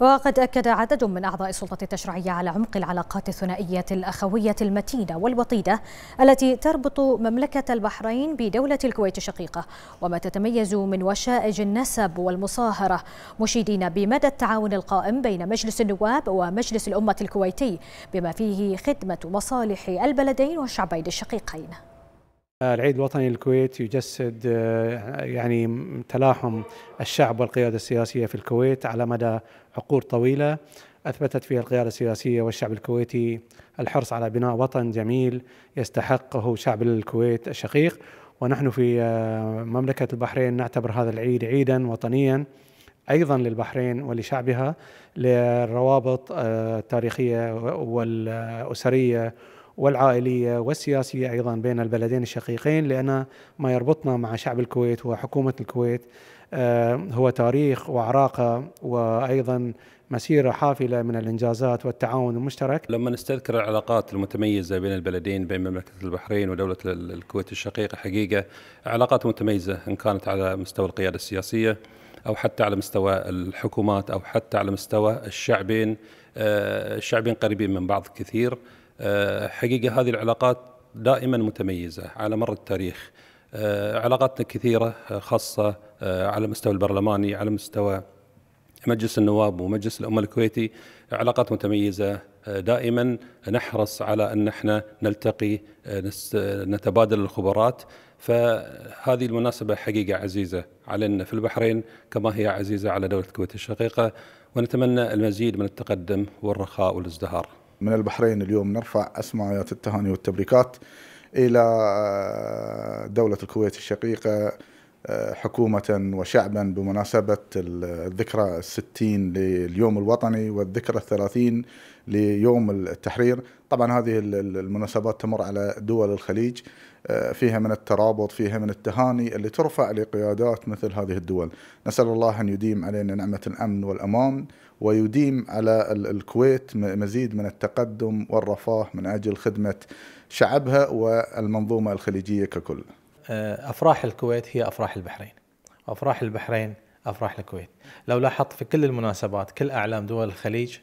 وقد أكد عدد من أعضاء السلطة التشريعية على عمق العلاقات الثنائية الأخوية المتينة والوطيدة التي تربط مملكة البحرين بدولة الكويت الشقيقة وما تتميز من وشائج النسب والمصاهرة مشيدين بمدى التعاون القائم بين مجلس النواب ومجلس الأمة الكويتي بما فيه خدمة مصالح البلدين والشعبين الشقيقين العيد الوطني للكويت يجسد آه، يعني تلاحم الشعب والقيادة السياسية في الكويت على مدى عقود طويلة أثبتت فيها القيادة السياسية والشعب الكويتي الحرص على بناء وطن جميل يستحقه شعب الكويت الشقيق ونحن في آه، مملكة البحرين نعتبر هذا العيد عيدا وطنيا ايضا للبحرين ولشعبها للروابط آه، التاريخيه والاسريه والعائلية والسياسية أيضا بين البلدين الشقيقين لأن ما يربطنا مع شعب الكويت وحكومة الكويت آه، هو تاريخ وعراقة وأيضا مسيرة حافلة من الإنجازات والتعاون المشترك لما نستذكر العلاقات المتميزة بين البلدين بين مملكة البحرين ودولة الكويت الشقيقة حقيقة علاقات متميزة إن كانت على مستوى القيادة السياسية او حتى على مستوى الحكومات او حتى على مستوى الشعبين آه، الشعبين قريبين من بعض كثير آه، حقيقه هذه العلاقات دائما متميزه على مر التاريخ آه، علاقاتنا كثيره آه، خاصه على المستوى البرلماني على مستوى مجلس النواب ومجلس الأمة الكويتي علاقات متميزة دائما نحرص على أن احنا نلتقي نتبادل الخبرات فهذه المناسبة حقيقة عزيزة علينا في البحرين كما هي عزيزة على دولة الكويت الشقيقة ونتمنى المزيد من التقدم والرخاء والازدهار من البحرين اليوم نرفع ايات التهاني والتبريكات إلى دولة الكويت الشقيقة آه، حكومة وشعبا بمناسبة الذكرى الستين لليوم الوطني والذكرى الثلاثين ليوم التحرير طبعا هذه المناسبات تمر على دول الخليج آه، فيها من الترابط فيها من التهاني اللي ترفع لقيادات مثل هذه الدول نسأل الله أن يديم علينا نعمة الأمن والأمان ويديم على الكويت مزيد من التقدم والرفاه من أجل خدمة شعبها والمنظومة الخليجية ككل آه، أفراح الكويت هي أفراح البحرين أفراح البحرين أفراح الكويت لو لاحظت في كل المناسبات كل أعلام دول الخليج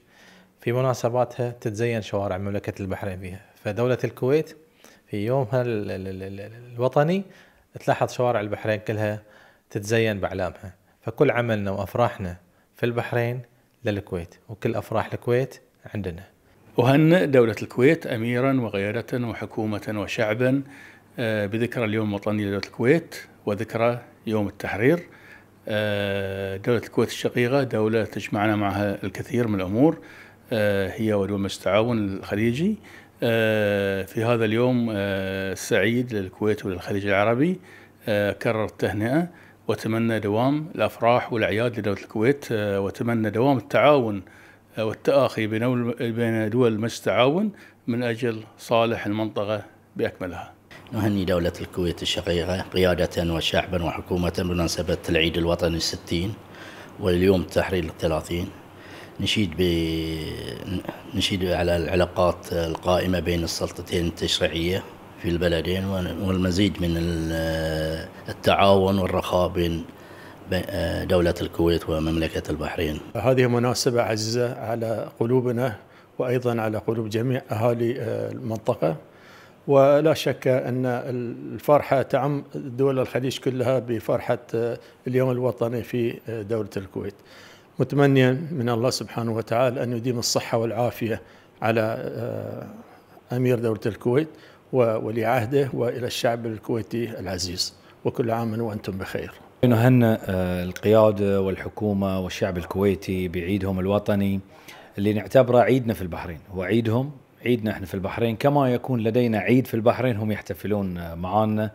في مناسباتها تتزين شوارع مملكة البحرين بها فدولة الكويت في يومها الوطني تلاحظ شوارع البحرين كلها تتزين باعلامها فكل عملنا وافراحنا في البحرين للكويت وكل افراح الكويت عندنا أهنئ دولة الكويت أميرا وقيادة وحكومة وشعبا آه، بذكرى اليوم الوطني لدولة الكويت وذكرى يوم التحرير آه، دولة الكويت الشقيقة دولة تجمعنا معها الكثير من الأمور آه، هي ودول التعاون الخليجي آه، في هذا اليوم السعيد آه، للكويت وللخليج العربي أكرر آه، التهنئة وأتمنى دوام الأفراح والأعياد لدولة الكويت وأتمنى دوام التعاون والتآخي بين دول مجلس التعاون من أجل صالح المنطقة بأكملها نهني دولة الكويت الشقيقة قيادة وشعبا وحكومة بمناسبة العيد الوطني الستين واليوم التحرير الثلاثين نشيد ب نشيد على العلاقات القائمة بين السلطتين التشريعية في البلدين والمزيد من التعاون والرخاء بين دولة الكويت ومملكة البحرين هذه مناسبة عزيزة على قلوبنا وأيضا على قلوب جميع أهالي آه، المنطقة ولا شك أن الفرحة تعم دول الخليج كلها بفرحة آه، اليوم الوطني في آه، دولة الكويت متمنيا من الله سبحانه وتعالى أن يديم الصحة والعافية على آه، أمير دولة الكويت وولي عهده وإلى الشعب الكويتي العزيز وكل عام وأنتم بخير نهنئ آه، القيادة والحكومة والشعب الكويتي بعيدهم الوطني اللي نعتبره عيدنا في البحرين هو عيدهم عيدنا احنا في البحرين كما يكون لدينا عيد في البحرين هم يحتفلون آه، معانا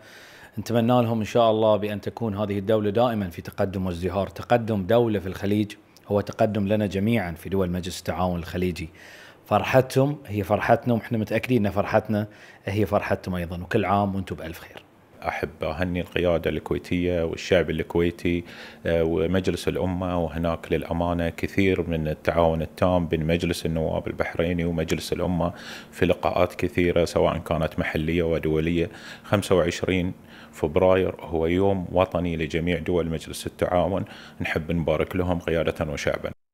نتمنى لهم ان شاء الله بان تكون هذه الدوله دائما في تقدم وازدهار تقدم دوله في الخليج هو تقدم لنا جميعا في دول مجلس التعاون الخليجي فرحتهم هي فرحتنا واحنا متاكدين ان فرحتنا هي فرحتهم ايضا وكل عام وانتم بالف خير احب اهني القياده الكويتيه والشعب الكويتي آه، ومجلس الامه وهناك للامانه كثير من التعاون التام بين مجلس النواب البحريني ومجلس الامه في لقاءات كثيره سواء كانت محليه ودوليه 25 فبراير هو يوم وطني لجميع دول مجلس التعاون نحب نبارك لهم قيادة وشعبا